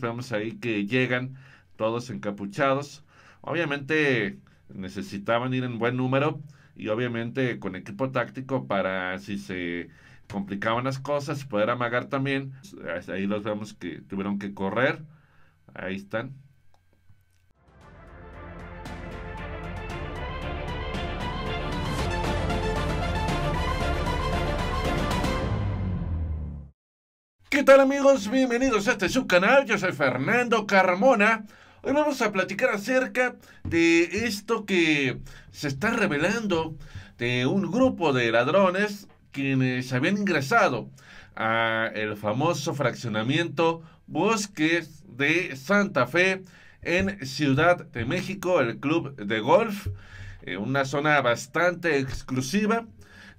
Vemos ahí que llegan todos encapuchados. Obviamente necesitaban ir en buen número y obviamente con equipo táctico para si se complicaban las cosas, poder amagar también. Ahí los vemos que tuvieron que correr. Ahí están. ¿Qué tal amigos? Bienvenidos a este canal yo soy Fernando Carmona. Hoy vamos a platicar acerca de esto que se está revelando de un grupo de ladrones quienes habían ingresado a el famoso fraccionamiento Bosques de Santa Fe en Ciudad de México, el club de golf, eh, una zona bastante exclusiva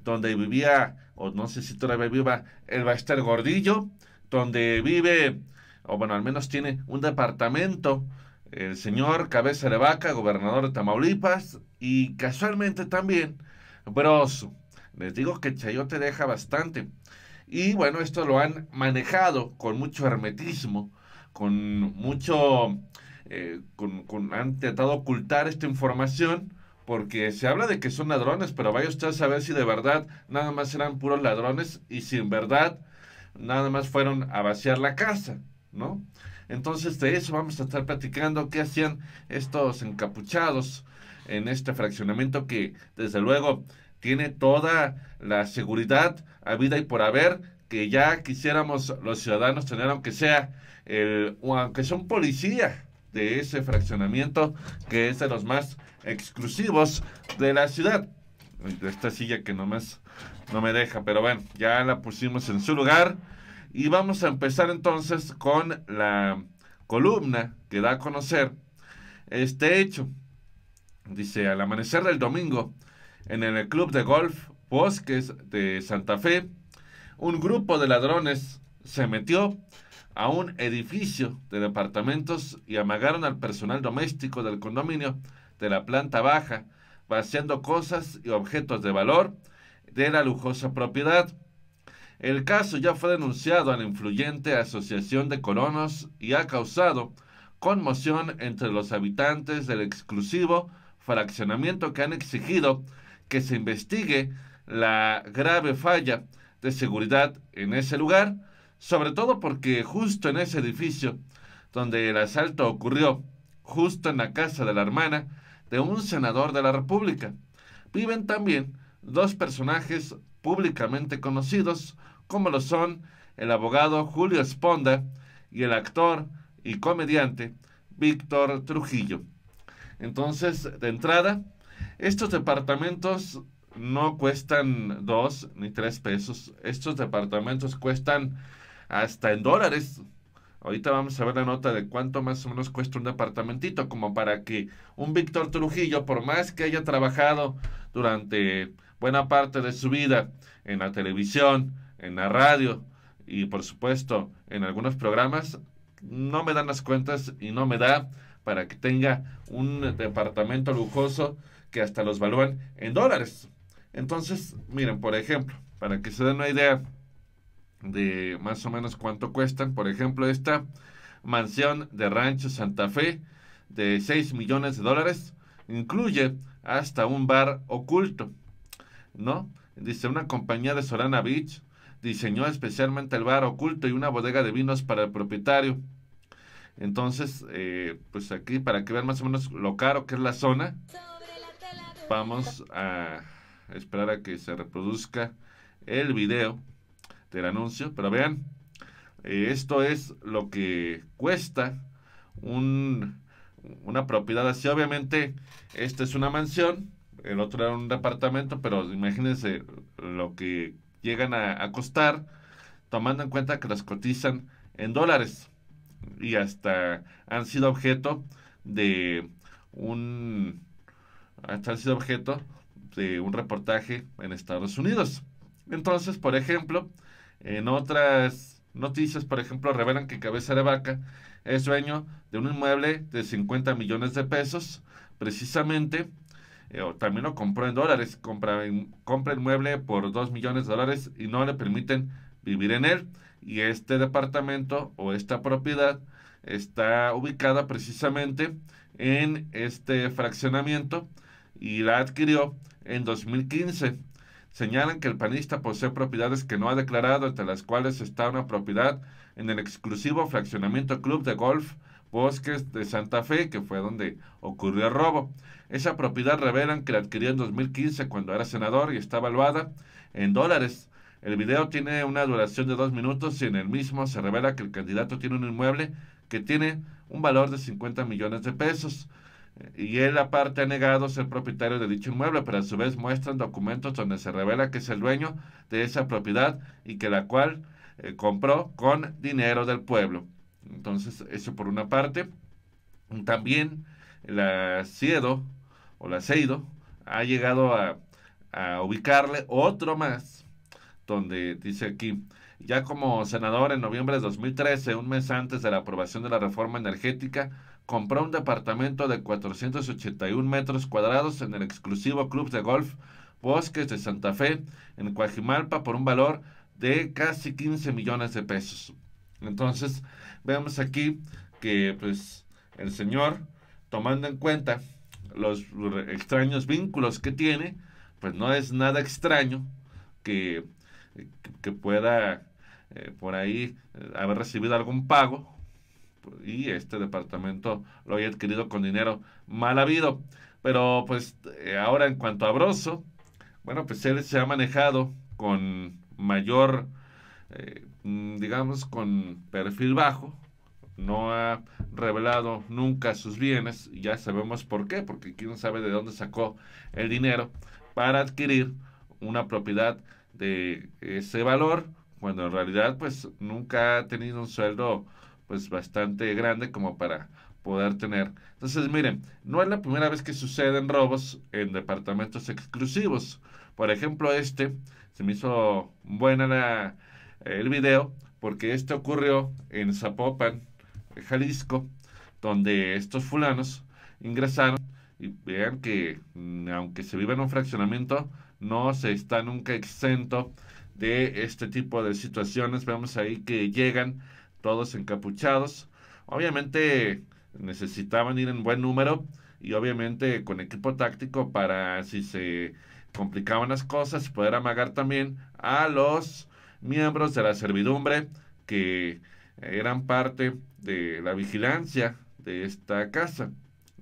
donde vivía, o no sé si todavía viva, el Baster Gordillo, donde vive, o bueno, al menos tiene un departamento, el señor Cabeza de Vaca, gobernador de Tamaulipas, y casualmente también Broso. Les digo que Chayote deja bastante. Y bueno, esto lo han manejado con mucho hermetismo, con mucho... Eh, con, han tratado ocultar esta información porque se habla de que son ladrones, pero vaya usted a saber si de verdad nada más eran puros ladrones y si en verdad nada más fueron a vaciar la casa, ¿no? Entonces de eso vamos a estar platicando, qué hacían estos encapuchados en este fraccionamiento que desde luego tiene toda la seguridad a vida y por haber que ya quisiéramos los ciudadanos tener aunque sea el, o aunque son un policía de ese fraccionamiento que es de los más exclusivos de la ciudad esta silla que nomás no me deja, pero bueno, ya la pusimos en su lugar y vamos a empezar entonces con la columna que da a conocer este hecho. Dice, al amanecer del domingo, en el club de golf Bosques de Santa Fe, un grupo de ladrones se metió a un edificio de departamentos y amagaron al personal doméstico del condominio de la planta baja vaciando cosas y objetos de valor de la lujosa propiedad. El caso ya fue denunciado a la influyente Asociación de Colonos y ha causado conmoción entre los habitantes del exclusivo fraccionamiento que han exigido que se investigue la grave falla de seguridad en ese lugar, sobre todo porque justo en ese edificio donde el asalto ocurrió, justo en la casa de la hermana, de un senador de la República. Viven también dos personajes públicamente conocidos, como lo son el abogado Julio Esponda y el actor y comediante Víctor Trujillo. Entonces, de entrada, estos departamentos no cuestan dos ni tres pesos. Estos departamentos cuestan hasta en dólares. Ahorita vamos a ver la nota de cuánto más o menos cuesta un departamentito, como para que un Víctor Trujillo, por más que haya trabajado durante buena parte de su vida en la televisión, en la radio y por supuesto en algunos programas, no me dan las cuentas y no me da para que tenga un departamento lujoso que hasta los valúan en dólares. Entonces, miren, por ejemplo, para que se den una idea, de más o menos cuánto cuestan. Por ejemplo, esta mansión de Rancho Santa Fe de 6 millones de dólares incluye hasta un bar oculto, ¿no? Dice, una compañía de Solana Beach diseñó especialmente el bar oculto y una bodega de vinos para el propietario. Entonces, eh, pues aquí para que vean más o menos lo caro que es la zona, vamos a esperar a que se reproduzca el video del anuncio, pero vean, eh, esto es lo que cuesta una propiedad así. Obviamente, esta es una mansión, el otro era un departamento, pero imagínense lo que llegan a, a costar, tomando en cuenta que las cotizan en dólares y hasta han sido objeto de un hasta han sido objeto de un reportaje en Estados Unidos. Entonces, por ejemplo, en otras noticias, por ejemplo, revelan que Cabeza de Vaca es dueño de un inmueble de 50 millones de pesos, precisamente, eh, o también lo compró en dólares, compra, compra el mueble por 2 millones de dólares y no le permiten vivir en él. Y este departamento o esta propiedad está ubicada precisamente en este fraccionamiento y la adquirió en 2015 señalan que el panista posee propiedades que no ha declarado, entre las cuales está una propiedad en el exclusivo fraccionamiento Club de Golf Bosques de Santa Fe, que fue donde ocurrió el robo. Esa propiedad revelan que la adquirió en 2015 cuando era senador y está valuada en dólares. El video tiene una duración de dos minutos y en el mismo se revela que el candidato tiene un inmueble que tiene un valor de 50 millones de pesos y él aparte ha negado ser propietario de dicho inmueble, pero a su vez muestran documentos donde se revela que es el dueño de esa propiedad y que la cual eh, compró con dinero del pueblo. Entonces, eso por una parte. También la CIEDO o la CEIDO ha llegado a, a ubicarle otro más, donde dice aquí, ya como senador en noviembre de 2013, un mes antes de la aprobación de la reforma energética, compró un departamento de 481 metros cuadrados en el exclusivo club de golf Bosques de Santa Fe, en Coajimalpa, por un valor de casi 15 millones de pesos. Entonces, vemos aquí que pues el señor, tomando en cuenta los extraños vínculos que tiene, pues no es nada extraño que, que pueda eh, por ahí eh, haber recibido algún pago y este departamento lo haya adquirido con dinero mal habido. Pero pues eh, ahora en cuanto a Broso, bueno, pues él se ha manejado con mayor, eh, mm, digamos, con perfil bajo, no ha revelado nunca sus bienes, ya sabemos por qué, porque quién sabe de dónde sacó el dinero para adquirir una propiedad de ese valor, cuando en realidad pues nunca ha tenido un sueldo pues bastante grande como para poder tener. Entonces, miren, no es la primera vez que suceden robos en departamentos exclusivos. Por ejemplo, este, se me hizo buena el video, porque este ocurrió en Zapopan, Jalisco, donde estos fulanos ingresaron y vean que mm, aunque se viva en un fraccionamiento, no se está nunca exento de este tipo de situaciones. Vemos ahí que llegan todos encapuchados. Obviamente necesitaban ir en buen número y obviamente con equipo táctico para si se complicaban las cosas poder amagar también a los miembros de la servidumbre que eran parte de la vigilancia de esta casa.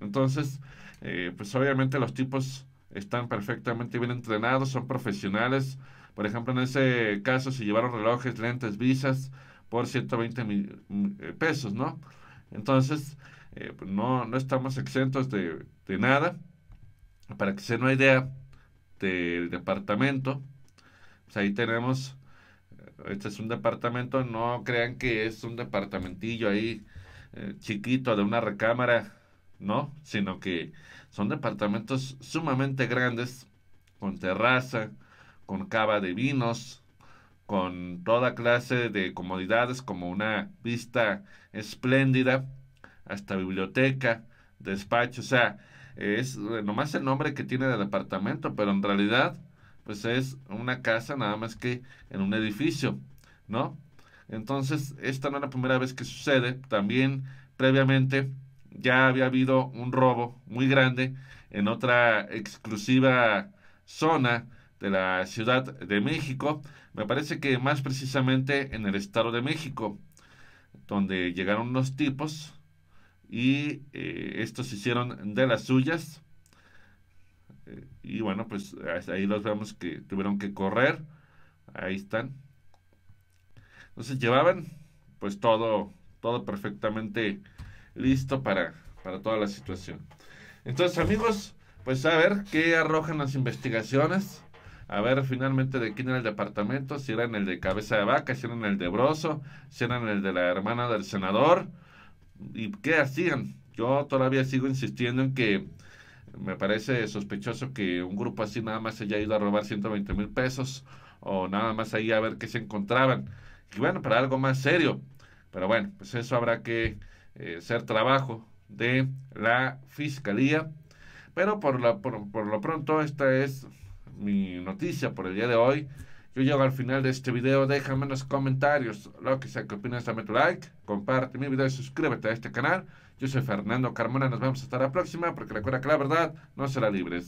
Entonces, eh, pues obviamente los tipos están perfectamente bien entrenados, son profesionales. Por ejemplo, en ese caso se llevaron relojes, lentes, visas, por 120 mil mm, eh, pesos, ¿no? Entonces, eh, pues, no, no, estamos exentos de, nada. Para que se den una idea del departamento, pues ahí tenemos, eh, este es un departamento, no crean que es un departamentillo ahí chiquito de una recámara, ¿no? Sino que son departamentos sumamente grandes, con terraza, con cava de vinos, con toda clase de comodidades como una vista espléndida, hasta biblioteca, despacho, o sea, es eh, nomás el nombre que tiene del departamento pero en realidad pues es una casa nada más que en un edificio, ¿no? Entonces, esta no es la primera vez que sucede, también previamente ya había habido un robo muy grande en otra exclusiva zona de la Ciudad de México, me parece que más precisamente en el Estado de México, donde llegaron los tipos y eh, estos se hicieron de las suyas. Eh, y bueno, pues ahí los vemos que tuvieron que correr. Ahí están. Entonces llevaban pues todo, todo perfectamente listo para, para toda la situación. Entonces amigos, pues a ver qué arrojan las investigaciones a ver finalmente de quién era el departamento, si era el de Cabeza de Vaca, si era en el de Broso, si era en el de la hermana del senador, y qué hacían. Yo todavía sigo insistiendo en que me parece sospechoso que un grupo así nada más haya ido a robar 120 mil pesos o nada más ahí a ver qué se encontraban. Y bueno, para algo más serio. Pero bueno, pues eso habrá que eh, ser trabajo de la fiscalía. Pero por, la, por, por lo pronto, esta es mi noticia por el día de hoy. Yo llego al final de este video, déjame en los comentarios lo que sea que opinas, dame tu like, comparte mi video y suscríbete a este canal. Yo soy Fernando Carmona, nos vemos hasta la próxima, porque recuerda que la verdad no será libre